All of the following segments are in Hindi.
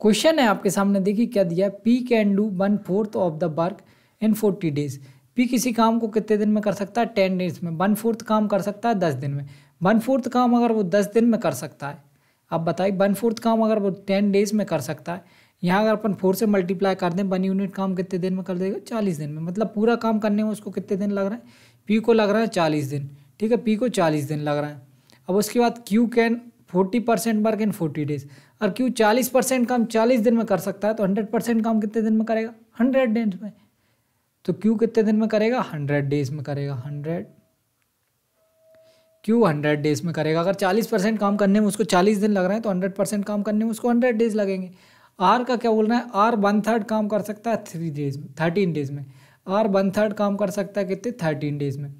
क्वेश्चन है आपके सामने देखिए क्या दिया है P can do one fourth of the work in forty days P किसी काम को कितने दिन में कर सकता है टेन डेज में वन फोर्थ काम कर सकता है दस दिन में वन फोर्थ काम अगर वो दस दिन में कर सकता है आप बताइए वन फोर्थ काम अगर वो टेन डेज में कर सकता है यहाँ अगर अपन फोर से मल्टीप्लाई कर दें वन यूनिट काम कितने दिन में कर देगा चालीस दिन में मतलब पूरा काम करने में उसको कितने दिन लग रहे हैं पी को लग रहा है चालीस दिन ठीक है पी को चालीस दिन लग रहा है अब उसके बाद Q can forty percent work in forty days और क्यों चालीस परसेंट काम चालीस दिन में कर सकता है तो हंड्रेड परसेंट काम कितने दिन में करेगा हंड्रेड डेज में तो क्यों कितने दिन में करेगा हंड्रेड डेज में करेगा हंड्रेड क्यों हंड्रेड डेज में करेगा अगर चालीस परसेंट काम करने में उसको चालीस दिन लग रहे हैं तो हंड्रेड परसेंट काम करने में उसको हंड्रेड डेज लगेंगे आर का क्या बोलना है आर वन थर्ड काम कर सकता है थ्री डेज में थर्टीन डेज में आर वन थर्ड काम कर सकता है कितने थर्टीन डेज में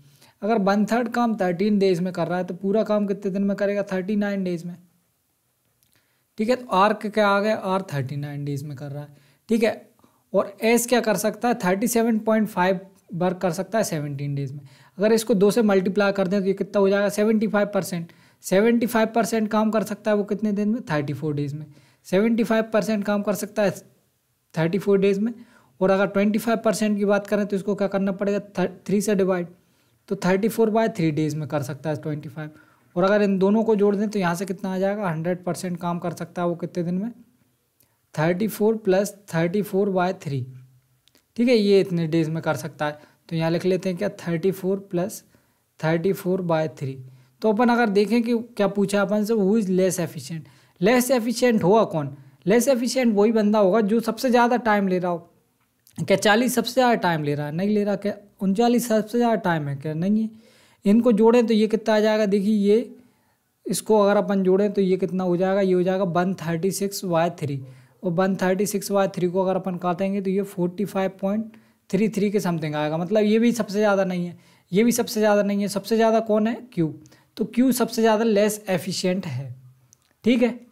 अगर वन थर्ड काम थर्टीन डेज में कर रहा है तो पूरा काम कितने दिन में करेगा थर्टी नाइन डेज में ठीक है तो आर क्या आ गया आर थर्टी नाइन डेज में कर रहा है ठीक है और एस क्या कर सकता है thirty seven point five work कर सकता है सेवनटीन डेज में अगर इसको दो से मल्टीप्लाई कर दें तो ये कितना हो जाएगा seventy five percent seventy five percent काम कर सकता है वो कितने दिन में थर्टी फोर डेज में सेवेंटी फाइव परसेंट काम कर सकता है थर्टी फोर डेज में और अगर ट्वेंटी फाइव परसेंट की बात करें तो इसको क्या करना पड़ेगा थ्री से डिवाइड तो thirty four by three days में कर सकता है ट्वेंटी फाइव और अगर इन दोनों को जोड़ दें तो यहाँ से कितना आ जाएगा हंड्रेड परसेंट काम कर सकता है वो कितने दिन में thirty four plus thirty four by three ठीक है ये इतने डेज़ में कर सकता है तो यहाँ लिख लेते हैं क्या thirty four plus thirty four by three तो अपन अगर देखें कि क्या पूछा अपन से who is less efficient less efficient हुआ कौन लेस एफिशिएंट वही बंदा होगा जो सबसे ज़्यादा टाइम ले रहा हो क्या चालीस सबसे ज़्यादा टाइम ले रहा है नहीं ले रहा क्या उनचालीस सबसे ज़्यादा टाइम है क्या नहीं है इनको जोड़ें तो ये कितना आ जाएगा देखिए ये इसको अगर अपन जोड़ें तो ये कितना हो जाएगा ये हो जाएगा one thirty six by three और one thirty six by three को अगर अपन काटेंगे तो ये forty five point three three के समथिंग आएगा मतलब ये भी सबसे ज़्यादा नहीं है ये भी सबसे ज़्यादा नहीं है सबसे ज़्यादा कौन है क्यू तो क्यू सबसे ज़्यादा लेस एफिशेंट है ठीक है